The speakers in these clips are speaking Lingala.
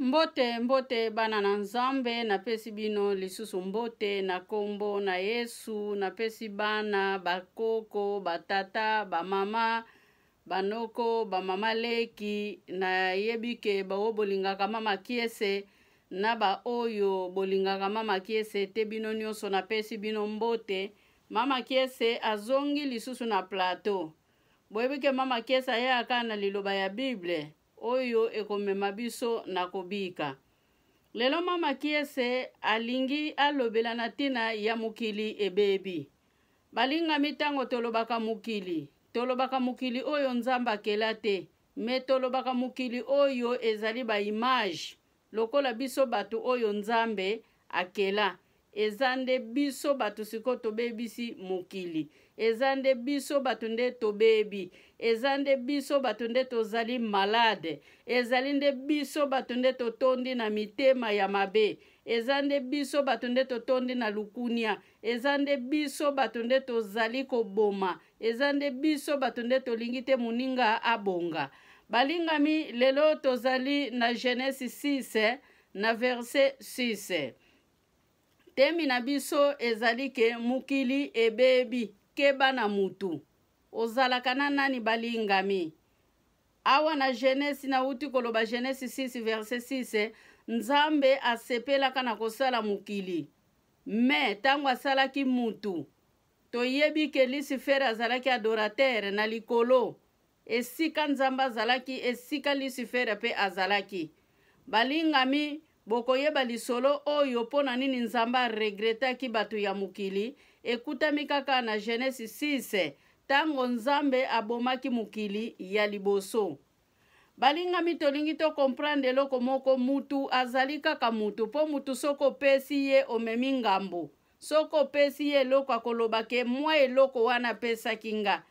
mbote mbote bana na nzambe napesi bino lisusu mbote na nkombo na yesu napesi bana bakoko batata bamama banoko bamama leki nayebi ke baoyo bolingaka mama kiese na baoyo bolingaka mama kiese te bino nyonso napesi bino mbote mama kiese azongi lisusu na plateau boyebi ke mama kiese ayaka na liloba ya bible oyo ekomema biso na kobika lelo mama kiese alingi alobela na ntina ya mokili ebebi balingami ntango tolobaka mokili tolobaka mokili oyo nzambe akela te me tolobaka mokili oyo ezali baimage lokola biso bato oyo nzambe akela eza nde biso bato sikoyo tobebisi mokili eza nde biso bato nde tobebi eza nde biso bato nde tozali malade ezali nde biso bato nde totondi na mitema ya mabe eza nde biso bato nde totondi na lukunia eza nde biso bato nde tozali koboma eza nde biso bato nde tolingi te moninga abonga balingami lelo tozali na genese 6 eh, na verse 6 temi na biso ezali ke mokili ebebi keba na mutu ozalaka na nani balingami awa na genesi nauti koloba genesi 6 verse 6 nzambe asepelaka na kosala mokili me ntango asalaki mutu toyebi ke lisifere azalaki adoratere na likolo esika nzambe azalaki esika lisifere mpe azalaki balingami bokoyeba lisolo oyo mpo na nini nzambe aregretaki bato ya mokili ekutami kaka na genesi 6 ntango nzambe abomaki mokili ya liboso balingami tolingi tokomprendre eloko moko mutu azali kaka mutu mpo mutu soki opesi ye omemi ngambo soki opesi ye eloko akolobake mwa eloko wana apesaki nga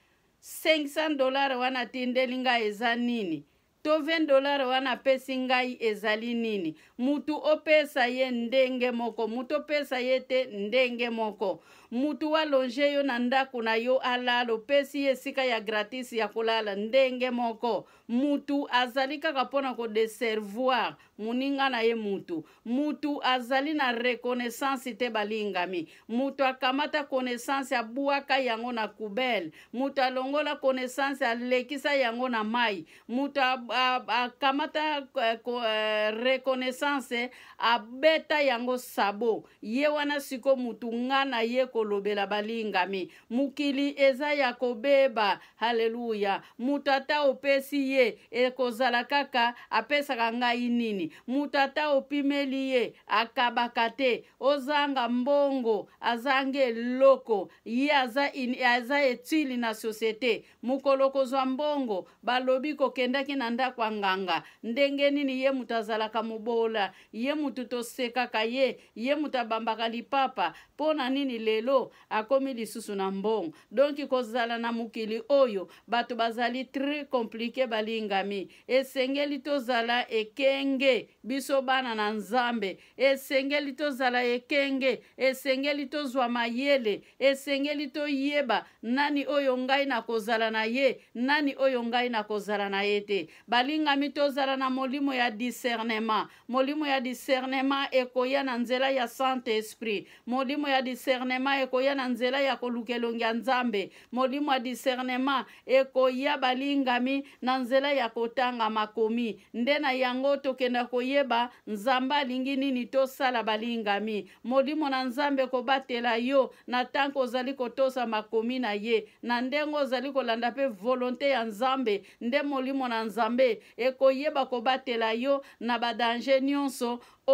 500 dolare wana atindeli ngai eza nini to 20 dolare wana apesi ngai ezali nini mutu opesa ye ndenge moko mutu opesa ye te ndenge moko mutu walonge yo na ndako na yo alala opesi ye esika ya gratis ya kolala ndenge moko mutu azali kaka mpona kodeservoir moninga na ye mutu mutu azali na rekonesansi te balingami mutu akamata konesansi abwaka yango na kubele mutu alongola konesansi alekisa yango na mai mutu akamata eh, eh, rekonesanse abeta yango sabo ye wana siko mutu nga na ye kolobela balingami mokili eza ya kobeba haleluya mutu ata opesi ye ekozala kaka apesaka ngai nini mweni mutu ata opimeli ye akabaka te ozanga mbongo azanga eloko ye aza, in, aza etili na sosiete mokolo kozwa mbongo balobi kokendaki na ndako ya nganga ndenge nini ye mutu azalaka mobola ye mutu tosekaka ye ye mutu abambaka lipapa mpo na nini lelo akomi lisusu na mbongo donki kozala na mokili oyo bato bazali tre komplike balingami esengeli tozala ekenge te biso bana na nzambe esengeli tozala ekenge esengeli tozwa mayele esengeli toyeba nani oyo ngai nakozala na ye nani oyo ngai nakozala na ye te balingami tozala na molimo ya discernement molimo ya discernement ekoya na nzela ya saint esprit molimo ya discernement ekoya na nzela ya koluka elongi ya nzambe molimo ya discernement ekoya balingami na nzela ya kotanga makomi nde na yango tokenda koyeba nzambe alingi nini tosala balingami molimo na nzambe kobatela yo na ntango ozali kotosa makomi na ye na ndenge ozali kolanda mpe volonté ya nzambe nde molimo na nzambe ekoyeba kobatela yo na badange nyonso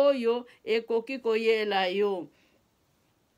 oyo ekoki koyela yo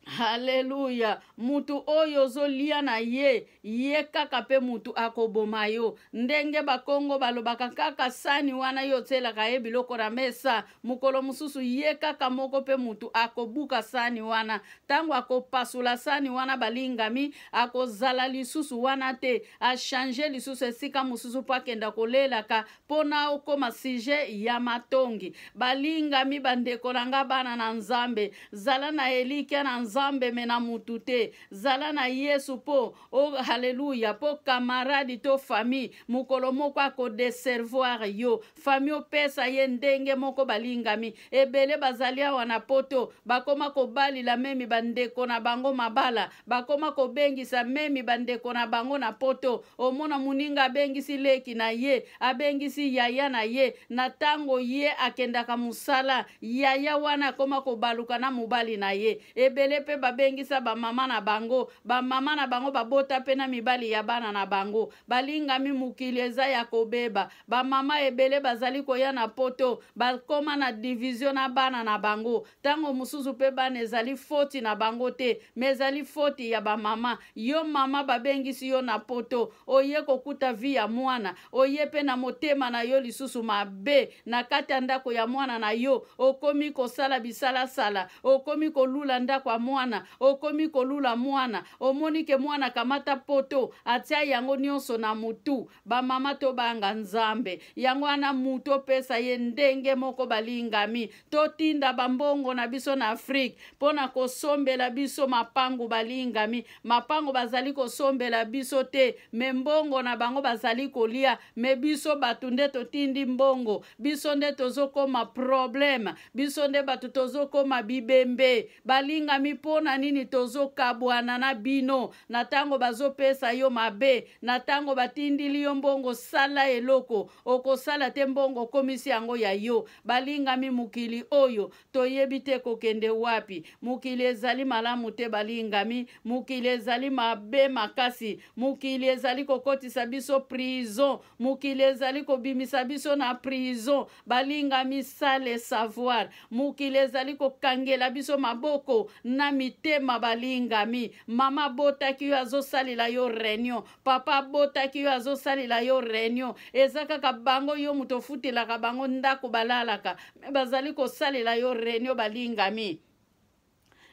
haleluya mutu oyo ozolia na ye ye kaka mpe mutu akoboma yo ndenge bakongo balobaka kaka sani wana yo otielaka ye biloko na mesa mokolo mosusu ye kaka moko mpe mutu akobuka sani wana ntango akopasola sani wana balingami akozala lisusu wana te achange lisusu esika mosusu mpo akenda kolelaka mpona okóma sije ya matongi balingami bandeko na nga bana na nzambe zala na elikya na nzambe nzambe me na mutu te zala na yesu mpo o oh, haleluya mpo kamaradi to fami mokolo moko akodeservoir yo fami opesa ye ndenge moko balingami ebele bazali awa na poto bakóma kobalila memi bandeko na bango mabala bakóma kobengisa memi bandeko na bango na poto omona moninga abengisi leki na ye abengisi yaya na ye na ntango ye akendaka mosala yaya wana akóma kobaluka na mobali na ye ebele mpe babengisa bamama na bango bamama na bango babota mpe na mibali ya bana na bango balingami mokili eza ya kobeba bamama ebele bazali koya na poto bakóma na divizio na bana na bango ntango mosusu mpe bana ezali foti na bango te me ezali foti ya bamama yo mama babengisi yo na poto oye kokuta vi ya mwana oye mpe na motema na yo lisusu mabe na kati ya ndako ya mwana na yo okomi kosala bisalasala okomi kolula ndako ya mwana mwana okomi kolula mwana omoni ke mwana kamata poto atia yango nyonso na motu bamama tobanga nzambe yango wana motu opesa ye ndenge moko balingami totinda bambongo na biso na afrike mpo na kosombela biso mapangu balingami mapangu bazali kosombela biso te me mbongo na bango bazali kolia me biso bato nde totindi mbongo biso nde tozokoma probleme biso nde bato tozokoma bibembe balingami mpo na nini tozokabwana na bino na ntango bazopesa yo mabe na ntango batindili yo mbongo sala eloko okosala te mbongo okomisi yango ya yo balingami mokili oyo toyebi te kokende wapi mokili ezali malamu te balingami mokili ezali mabe makasi mokili ezali kokotisa biso prison mokili ezali kobimisa biso na prison balingami sale savoir mokili ezali kokangela biso maboko na mitema balingami mama botaki oyo azosalela yo réunion papa botaki oyo azosalela yo réunion eza kaka bango yo moto ofutelaka bango ndako balalaka me bazali kosalela yo réunion balingami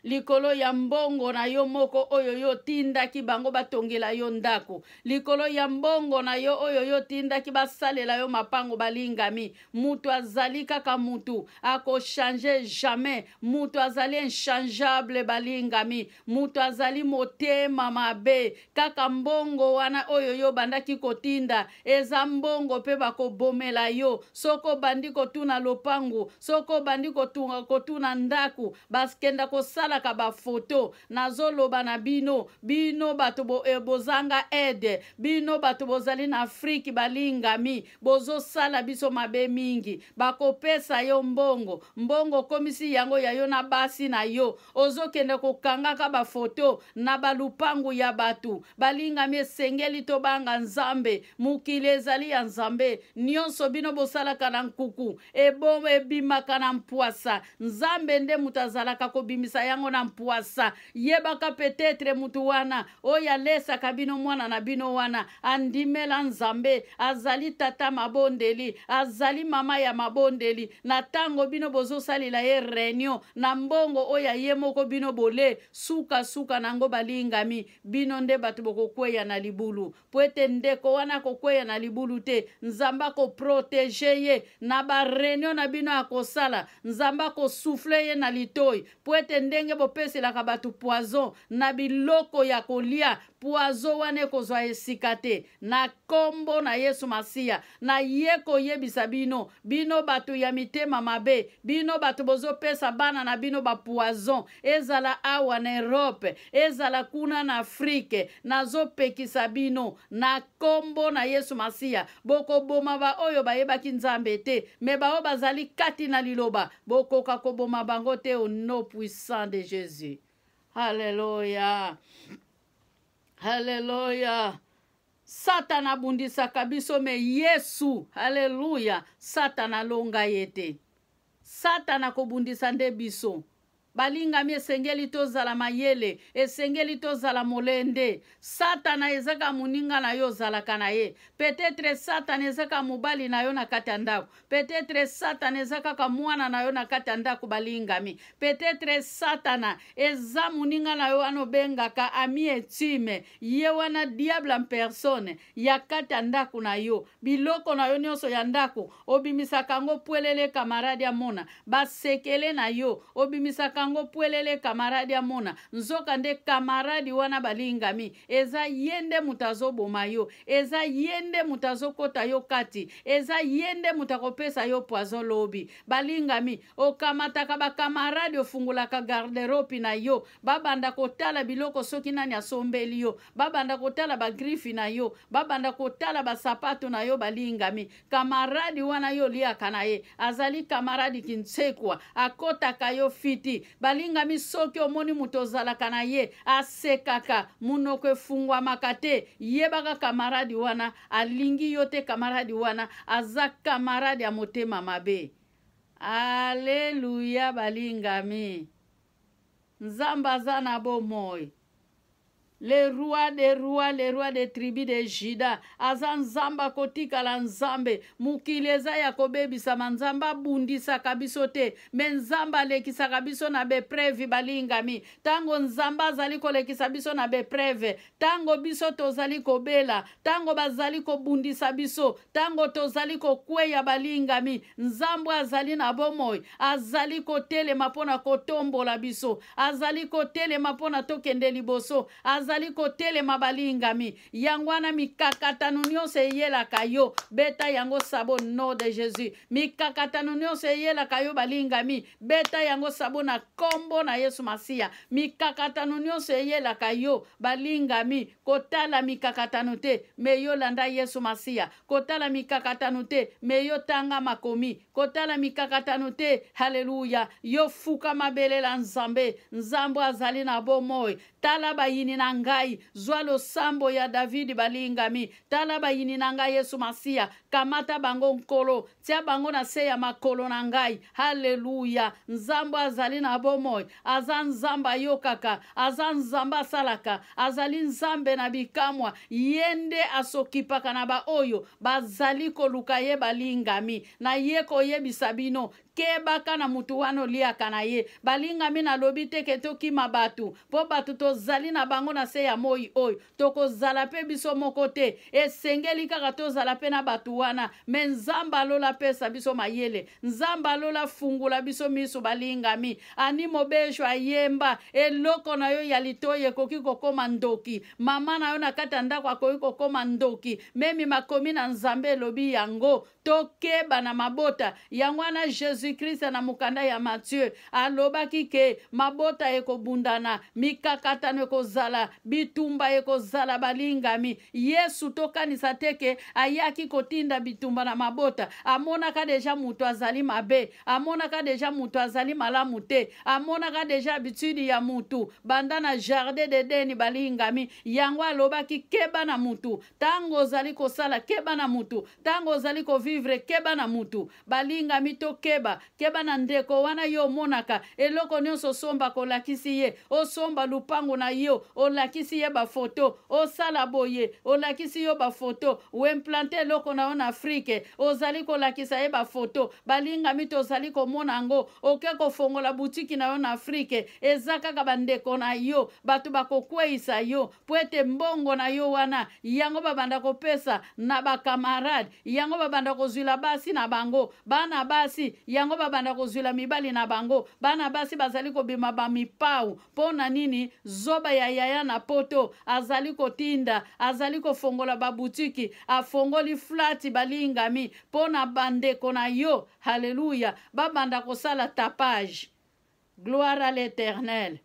likolo ya mbongo na yo moko oyo yo otindaki bango batongela yo ndako likolo ya mbongo na yo oyo yo otindaki basalela yo mapango balingami mutu azali kaka mutu akoshange jamais mutu azali inchangeable balingami mutu azali motema mabe kaka mbongo wana oyo yo obandaki kotinda eza mbongo mpe bakobomela yo soki obandi kotuna lopangu soki obandi kotuna ndako bakenda kosala nasalaka bafoto nazoloba na bino bino bato eh, bozanga aide bino bato bozali na afrike balingami bozosala biso mabe mingi bakopesa yo mbongo mbongo okomisi yango ya yo na basi na yo ozokende kokangaka bafoto na balupangu ya bato balingami esengeli tobanga nzambe mokili ezali ya nzambe nyonso bino bosalaka na nkuku ebom ebimaka na mpwasa nzambe nde moto azalaka kobimisa yango ntango na mpwasa yebaka petetre mutu wana oyo alesaka bino mwana na bino wana andimela nzambe azali tata mabondeli azali mama ya mabondeli na ntango bino bozosalela ye réunion na mbongo oyo ye moko bino bole sukasuka na yango balingami bino nde bato bokokweya na libulu mpo ete ndeko wana akokweya na libulu te nzambe akoprotege ye na bareunion na bino akosala nzambe akosufle ye na litoi mpo ete ndenge ndenge bopeselaka bato poizon na biloko ya kolia poizo wana ekozwa esika te na nkombo na yesu masiya naye koyebisa bino bino bato ya mitema mabe bino bato bozopesa bana na bino bapoizon ezala awa na erope ezala kuna na afrike nazopekisa bino na nkombo na yesu masiya bokoboma baoyo bayebaki nzambe te me baoyo bazali kati na liloba bokoka koboma bango te au nom puissant de de Jésus. Alléluia. Alléluia. Satan abundisaka biso me Yesu. Alléluia. Satan alonga ye te. Satan akobundisa nde biso. balingami esengeli tozala mayele esengeli tozala molende satana ezaka moninga na yo ozalaka na ye petetre satana ezaka mobali na yo na kati ya ndako petetre satana eza kaka mwana na yo na kati ya ndako balingami petetre satana eza moninga na yo wana obengaka ami etime ye wana diable en personne ya kati ya ndako na yo biloko na yo nyonso ya ndako obimisaka yango pwelele kamarade ya mona basekele na yo obimisaka yango pwelele kamaradi amona nzoka nde kamaradi wana balingami eza ye nde moto azoboma yo eza ye nde moto azokɔta yo kati eza ye nde moto akopesa yo poison lobi balingami okamataka bakamaradi ofungolaka garderopi na yo babanda kotala biloko soki nani asombeli yo babanda kotala bagrifi na yo babanda kotala basapato na yo balingami kamaradi wana yo oliaka na ye azali kamaradi kinsekwa akɔtaka yo fiti balingami soki omoni moto ozalaka na ye asekaka munoko efungwamaka te yebaka kamaradi wana alingi yo te kamaradi wana aza kamaradi ya motema mabe aleluya balingami nzambe aza na bomoi le roi de roi le roi de tribu de juda aza nzambe akotikala nzambe mokili eza ya kobebisama nzambe abundisaka biso te me nzambe alekisaka biso na beprevi balingami ntango nzambe azali kolekisa biso na bepreve ntango biso tozali kobela ntango bazali kobundisa biso ntango tozali kokweya balingami nzambe azali na bomoi azali kotelema mpo na kotombola biso azali kotelema mpo na tokende liboso azali bozali kotelema balingami yango wana mikakatano nyonso eyelaka yo beta yango sabo nom de jésus mikakatano nyonso eyelaka yo balingami beta yango sabo na nkombo na yesu masiya mikakatano nyonso eyelaka yo balingami kotala mikakatano te me yolanda yesu masiya kotala mikakatano te me yotanga makomi kotala mikakatano te haleluya yo fuka mabelela nzambe nzambe azali na bomoi tala bayini na ngai zwa losambo ya davidi balingami tala bayini na ngai yesu masiya kamata bango nkolo tia bango na se ya makolo na ngai haleluya nzambe azali na bomoi aza nzambe ayokaka aza nzambe asalaka azali nzambe na bikamwa ye nde asokipaka na baoyo bazali koluka ye balingami na ye koyebisa bino kebaka na mutu wana oliaka na ye balingami nalobi teke tokima bato mpo bato tozali na bango na se ya moi oyo tokozala mpe biso moko te esengeli kaka tozala mpe na bato wana me nzambe alola pesa biso mayele nzambe alola fungula biso miso balingami ani mobeso ayemba eloko na yo ya litoi ekoki kokóma ndoki mama na yo na kati ya ndako akoki kokóma ndoki memi makomi na nzambe elobi yango tokeba na mabota yango wana jésus jésus-kristu na mokanda ya mathieu alobaki ke mabota ekobundana mikakatano ekozala bitumba ekozala balingami yesu tokanisa te ke ayaki kotinda bitumba na mabota amonaka deja moto azali mabe amonaka deja moto azali malamu te amonaka deja abitudi ya motu banda na jardin de deni balingami yango alobaki keba na motu ntango ozali kosala keba na motu ntango ozali kovivre keba na motu balingami tokeba somba keba na ndeko wana yo omonaka eloko nyonso osomba kolakisi ye osomba lupango na yo olakisi ye bafoto osala boye olakisi yo bafoto oimplante eloko na yo na afrike ozali kolakisa ye bafoto balingami tozali komona yango oke kofongola butiki na yo na afrike eza kaka bandeko na yo bato bakokweisa yo mpo ete mbongo na yo wana yango babanda kopesa na bakamarade yango babanda kozwila basi na bango bana basi ya yango babanda kozwila mibali na bango bana basi bazali kobima bamipau mpo na nini zoba ya yaya na poto azali kotinda azali kofongola babutiki afongoli flati balingami mpo na bandeko na yo haleluya babanda kosala tapage gloire à l'éternel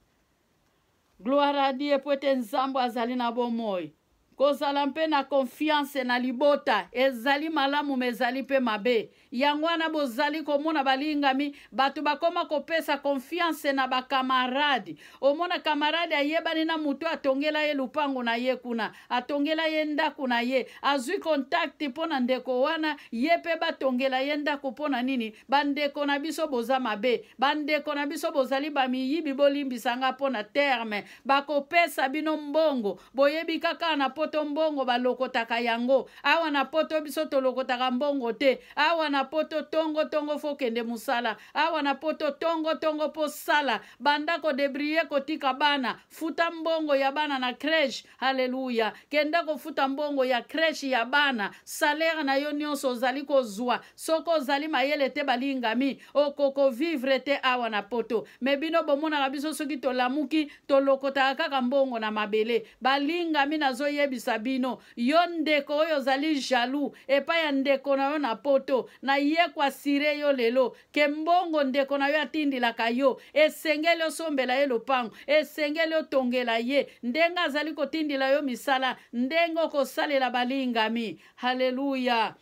gloire adie po ete nzambe azali na bomoi kozala mpe na konfiance na libota ezali malamu ma ezali mpe mabe yango wana bozali komona balingami bato bakoma kopesa konfiance na bakamaradi omona kamaradi ayebani na motu atongela ye lupango na ye kuna atongela ye ndako na ye azwi kontakte mpo na ndeko wana ye mpe batongela ye ndako mpo na nini bandeko na biso boza mabe bandeko na biso bozali bamiyibi bolimbisanga mpo na terme bakopesa bino mbongo boyebi kaka na poto mbongo balokotaka yango awa na poto biso tolokotaka mbongo te awa na poto tongo-tongo fo kende mosala awa na poto tongo-tongo mpo sala banda kodebrie kotika bana futa mbongo ya bana na kreshe haleluya kenda kofuta mbongo ya kreshe ya bana salere na yo nyonso ozali kozwa soki ozali mayele te balingami okokovivre te awa na poto me bino bomonaka biso soki tolamuki tolokotaka kaka mbongo na mabele balingami nazoyebisa bino yo ndeko oyo ozali jalou epai ya ndeko na yo na poto nayekwa sire yo lelo ke mbongo ndeko na yo atindilaka yo esengeli osombela ye lopango esengeli otongela ye ndenge azali kotindela yo misala ndenge okosalela balingami haleluya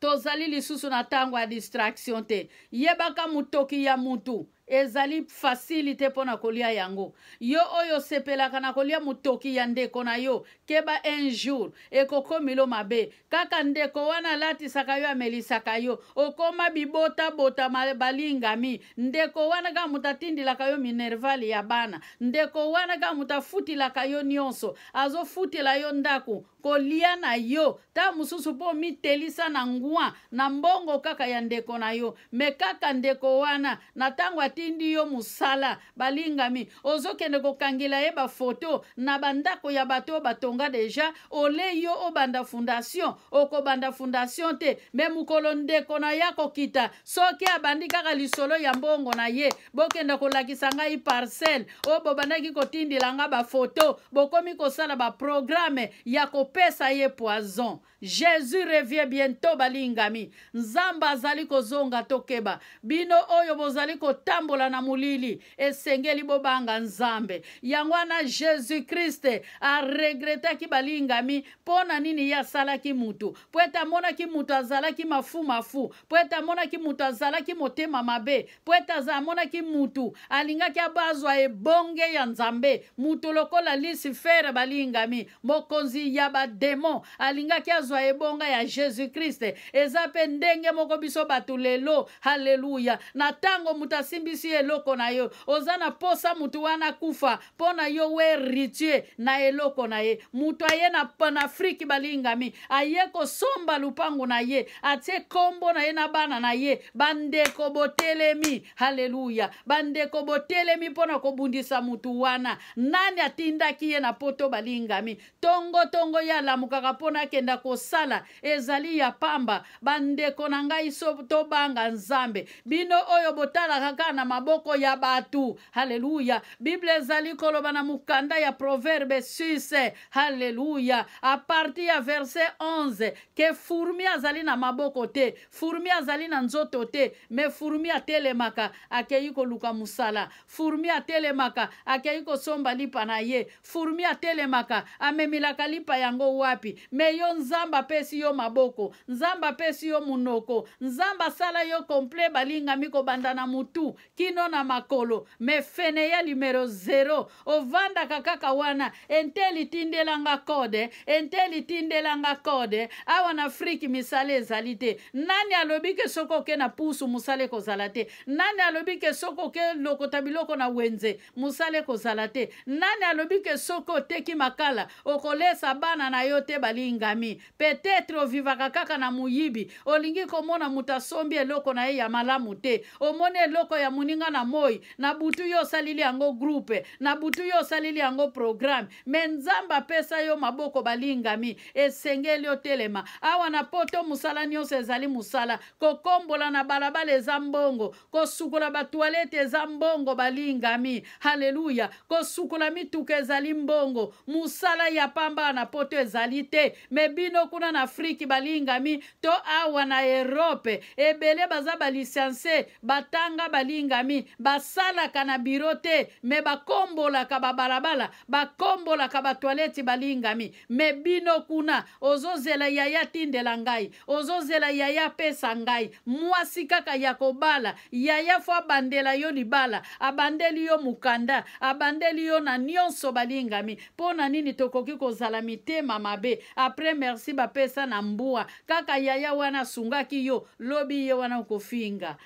tozali lisusu na ntango ya distraction te yebaka motoki ya mutu ezali fasili te mpo na kolia yango yo oyo osepelaka na kolia motoki ya ndeko na yo keba un jour ekokomilo mabe kaka ndeko wana alatisaka yo amelisaka yo okóma bibota-bota balingami ndeko wana kaka moto atindilaka yo minervale ya bana ndeko wana kaka moto afutilaka yo nyonso azofutela yo ndako kolia na yo ta mosusu mpo omitelisa na ngwa na mbongo kaka ya ndeko na yo me kaka ndeko wana na ntango atindi yo mosala balingami ozokende kokangela ye bafoto na bandako ya bato oyo batonga deja ole yo obanda fondation okobanda fondation te me mokolo ndeko na ye akokita soki abandi kaka lisolo ya mbongo na ye bokenda kolakisa ngai parcele oyo bobandaki kotindela nga bafoto bokomi kosala baprograme ya ko pe sa ye poison. jésus revient bientôt balingami nzambe azali kozonga tokeba bino oyo bozali kotambola na molili esengeli bobanga nzambe yango wana jésus kriste aregretaki balingami mpo na nini ye asalaki mutu mpo ete amonaki mutu azalaki mafu mafu mpo ete amonaki mutu azalaki motema mabe mpo ete amonaki mutu alingaki abazwa ebonge ya nzambe mutu lokola lisifere balingami mokonzi ya bademo alingaki azwa kozwa ebonga ya jésus kriste eza mpe ndenge moko biso bato lelo haleluya na ntango moto asimbisi eloko na yo oza na posa motu wana kufa mpo na yo weritue na eloko na ye moto aye na, na afriki balingami aye kosomba lupangu na ye atie kombo na ye na bana na ye bandeko botelemi haleluya bandeko botelemi mpo na kobundisa motu wana nani atindaki ye na poto balingami tongo tongo ye alamukaka mpo na akenda kosa kosala ezali ya pamba bandeko na ngai so tobanga nzambe bino oyo botalaka kaka na maboko ya bato haleluya bible ezali koloba na mokanda ya proverbe 6 haleluya aparti ya verse 11 ke furmi azali na maboko te furmi azali na nzoto te me furmi atelemaka akei koluka mosala furmi atelemaka akei kosomba lipa na ye furmi atelemaka amemelaka lipa yango wapi me yo nzambe nzambe apesi yo maboko nzambe apesi yo monoko nzambe asala yo komple balingami kobanda na motu kino na makolo me fene ya limero 0 ovandaka kaka wana ente litindelanga kode ente litindelanga kode awa na afrike misala ezali te nani alobi ke soki oke na pusu mosala ekozala te nani alobi ke soki oke lokota biloko na wenze mosala ekozala te nani alobi ke soki oteki makala okolesa bana na yo te balingami petetre ovivaka kaka na moyibi olingi komona moto asombi eloko na ye ya malamu te omoni eloko ya moninga na moi na butu yo osaleli yango groupe na butu yo osaleli yango programe me nzambe apesa yo maboko balingami esengeli otelema awa na poto mosala nyonso ezali mosala kokombola na balabala eza mbongo kosukola batoalete eza mbongo balingami haleluya kosukola mituka ezali mbongo mosala ya pamba na poto ezali te me bino to kuna na afriki balingami to awa na erope ebele baza balisanse batanga balingami basalaka na biro te me bakombolaka babalabala bakombolaka batoileti balingami me bino kuna ozozela yaya tindela ngai ozozela yaya pesa ngai mwasi kaka ya kobala yaya fo abandela yo libala abandeli yo mukanda abandeli yo na nyonso balingami mpo na nini tokoki kozala mitema mabe apres merci soki bapesa na mbuwa kaka yaya wana asungaki yo lobi ye wana okofinga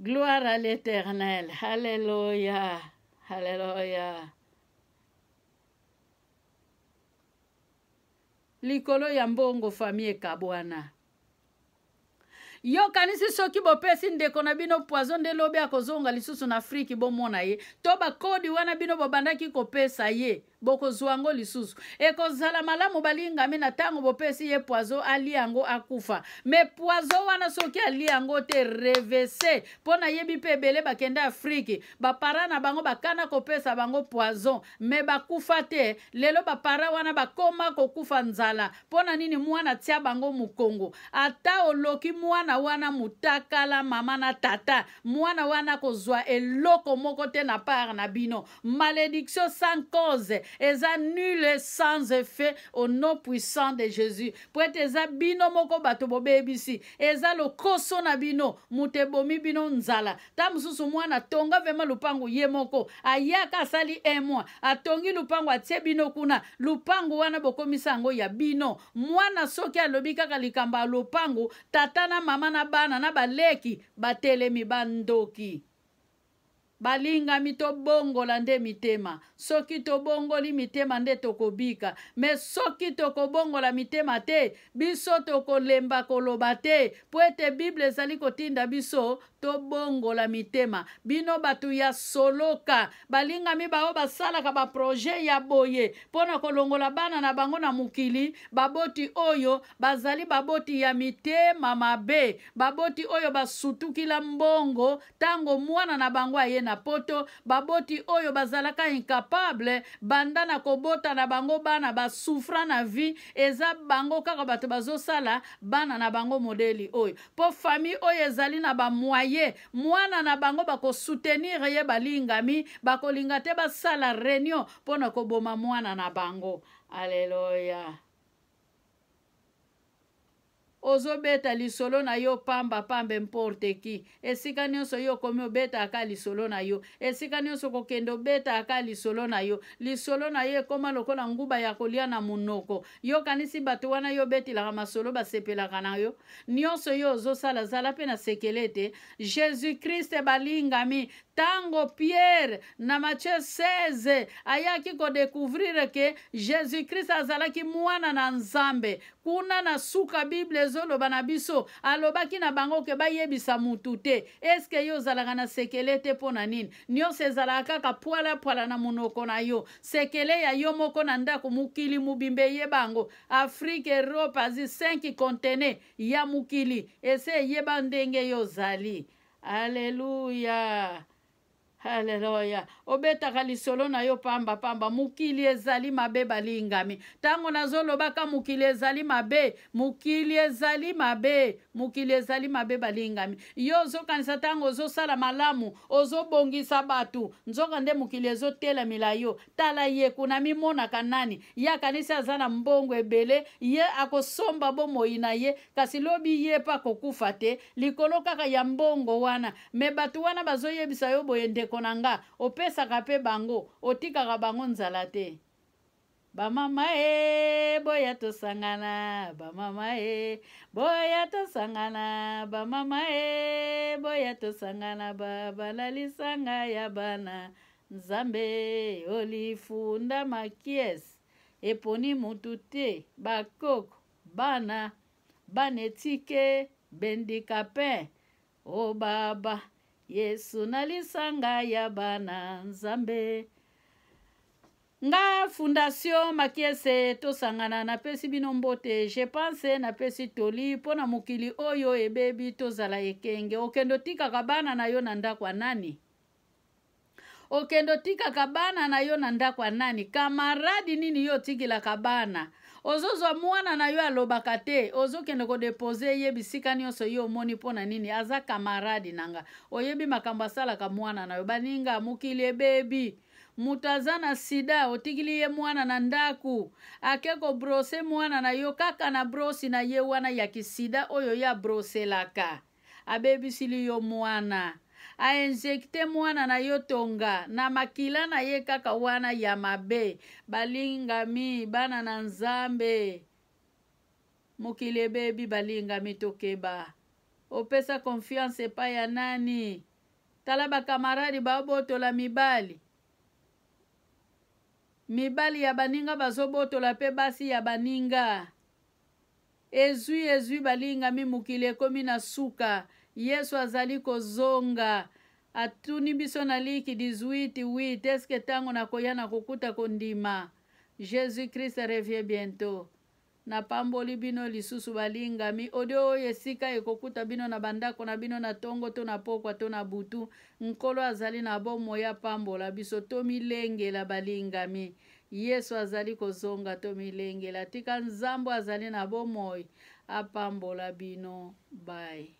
gloire à l'éternel alléluia alléluia likolo ya mbongo fami ekabwana yokanisi soki bopesi ndeko na bino poison nde lobi akozonga lisusu na afriki bomona ye to bakodi wana bino bobandaki kopesa ye bokozwa yango lisusu ekozala malamu balingami na ntango bopesi ye poizo ali yango akufa me poizo wana soki ali yango te revese mpo nayebi mpe ebele bakende afrike bapara na bango bakana kopesa bango poison me bakufa te lelo bapara wana bakoma kokufa nzala mpo na nini mwana tia bango mokongo ata oloki mwana mwana wana motakala mama na tata mwana wana kozwa eloko moko te na part na bino malédiction sans cause eza nule sans effet au nom puissant de jésus po ete eza bino moko bato bobebisi eza lokoso na bino moto ebomi bino nzala ta mosusu mwana tonga vrema lupango ye moko ayaka asali un mois atongi lupango atie bino kuna lupango wana bokomisa yango ya bino mwana soki alobi kaka likambo ya lopango tata na mama mama na bana na baleki batelemi bandoki balingami tobongola nde mitema soki tobongoli mitema nde tokobika me soki tokobongola mitema te biso tokolemba koloba te mpo ete bible ezali kotinda biso tobongola mitema bino bato ya soloka balingami bao basalaka baproje ya boye mpo na kolongola bana na bango na mokili baboti oyo bazali baboti ya mitema mabe baboti oyo basutukila mbongo ntango mwana na bango aye na poto baboti oyo bazalaka incapable banda na kobota na bango bana basufra na vie eza bango kaka bato bazosala bana na bango modeli oyo mpo famille oyo ezali na bamoye mwana na bango bakosoutenir ye balingami bakolinga te basala réunion mpo na koboma mwana na bango aleluya ozobeta lisolo na yo pambapambe mporte ki esika nyonso yo okomi obetaka lisolo na yo esika nyonso okokende obetaka lisolo na yo lisolo na yo ekóma lokola nguba ya kolia na monoko yokanisi bato wana yo obetelaka masolo basepelaka na yo nyonso yo ozosala zala mpe na sekele te jésus krist balingami ntango pierre na mathieu 16 ayaki kodekouvrire ke jésus-krist azalaki mwana na nzambe kuna na suka bible ezoloba na biso alobaki na bango ke bayebisa mutu te eske yo ozalaka na sekele te mpo na nini nyonso ezalaka kaka pwalapwala na monoko na yo sekele ya yo moko na ndako mokili mobimba eyeba yango afrike erope azi 5 contene ya mokili ese eyeba ndenge yo ozali aleluya Hallelujah obetaka lisolo na yo pambapamba mokili ezali mabe balingami ntango nazolobaka mokili ezali mabe mokili ezali mabe mokili ezali mabe balingami yo ozokanisa ntango ozosala malamu ozobongisa bato nzoka nde mokili ezotelamela yo tala ye kuna mimonaka nani ye akanisi aza na mbongo ebele ye akosomba bomoi na ye kasi lobi ye mpa kokufa te likolo kaka ya mbongo wana me bato wana bazoyebisa yo boye ndeko na nga opesa opesaka mpe bango otikaka bango nzala te bamama e boya tosangana bamama e boya tosangana bamama e boya tosangana babalalisanga ya bana nzambe olifunda makies eponi mutu te bakoko bana bana etike bendika pe o oh baba yesu na lisanga ya bana nzambe nga fondation makiese tosangana napesi bino mbote je pense napesi toli mpo na mokili oyo ebebi tozala ekenge okende otikaka bana na yo na ndako ya nani okende otikaka bana na yo na ndako ya nani kamaradi nini yo otikilaka bana ozozwa mwana na yo alobaka te ozokende kodepose ye bisika nyonso ye omoni mpo na nini aza kamaradi na nga oyebi makambo asalaka mwana na yo baninga mokili ebebi moto aza na sida otikili ye mwana na ndaku ake kobrose mwana na yo kaka na brosi na ye wana ya kisida oyo ye abroselaka abebisili yo mwana ainjekte mwana na yo tonga na makila na ye kaka wana ya mabe balingami bana na nzambe mokili ebebi balingami tokeba opesa konfiance epai ya nani tala bakamaradi baobotola mibali mibali ya baninga bazobotola mpe basi ya baninga ezwi ezwi balingami mokili ekomi na suka yesu azali kozonga atuni biso na liki 18:8 eske ntango nakoya na kokuta kondima jésus krist revie bientôt napamboli bino lisusu balingami odio oyo esika ekokuta bino na bandako na bino na ntongo to na pokwa to na butu nkolo azali na bomoi apambola biso tomilengela balingami yesu azali kozonga tomilengela tika nzambe azali na bomoi apambola bino bai